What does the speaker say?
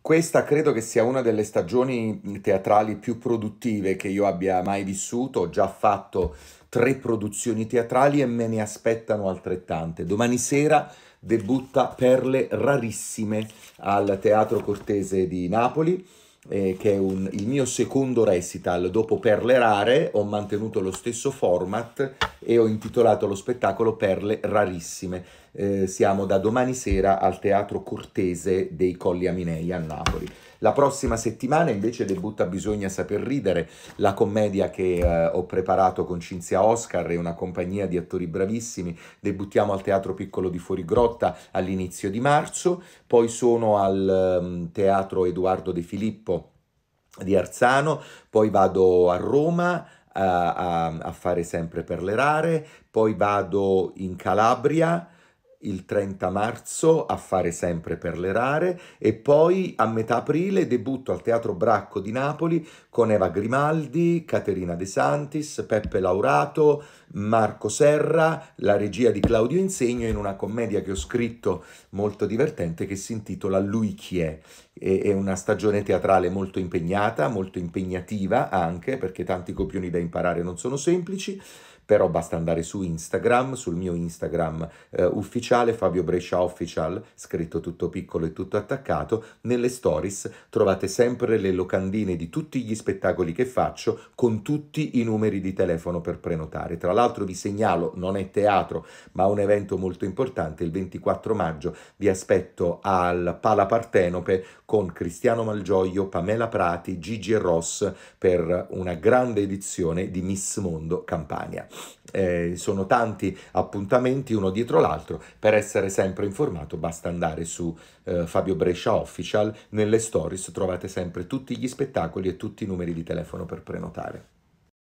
Questa credo che sia una delle stagioni teatrali più produttive che io abbia mai vissuto. Ho già fatto tre produzioni teatrali e me ne aspettano altrettante. Domani sera debutta Perle rarissime al Teatro Cortese di Napoli eh, che è un, il mio secondo recital. Dopo Perle Rare ho mantenuto lo stesso format e ho intitolato lo spettacolo Perle Rarissime. Eh, siamo da domani sera al Teatro Cortese dei Colli Aminei a Napoli. La prossima settimana invece debutta Bisogna saper ridere, la commedia che eh, ho preparato con Cinzia Oscar e una compagnia di attori bravissimi. Debuttiamo al Teatro Piccolo di Fuorigrotta all'inizio di marzo, poi sono al um, Teatro Edoardo De Filippo di Arzano, poi vado a Roma a, eh, a, a fare sempre per le rare, poi vado in Calabria il 30 marzo a fare sempre per le rare e poi a metà aprile debutto al Teatro Bracco di Napoli con Eva Grimaldi, Caterina De Santis, Peppe Laurato, Marco Serra, la regia di Claudio Insegno in una commedia che ho scritto molto divertente che si intitola Lui chi è. È una stagione teatrale molto impegnata, molto impegnativa anche perché tanti copioni da imparare non sono semplici, però basta andare su Instagram, sul mio Instagram eh, ufficiale, Fabio Brescia Official, scritto tutto piccolo e tutto attaccato, nelle stories trovate sempre le locandine di tutti gli spettacoli che faccio con tutti i numeri di telefono per prenotare. Tra l'altro vi segnalo, non è teatro, ma un evento molto importante, il 24 maggio vi aspetto al Pala Partenope con Cristiano Malgioglio, Pamela Prati, Gigi e Ross per una grande edizione di Miss Mondo Campania eh, sono tanti appuntamenti uno dietro l'altro, per essere sempre informato basta andare su eh, Fabio Brescia Official, nelle stories trovate sempre tutti gli spettacoli e tutti i numeri di telefono per prenotare.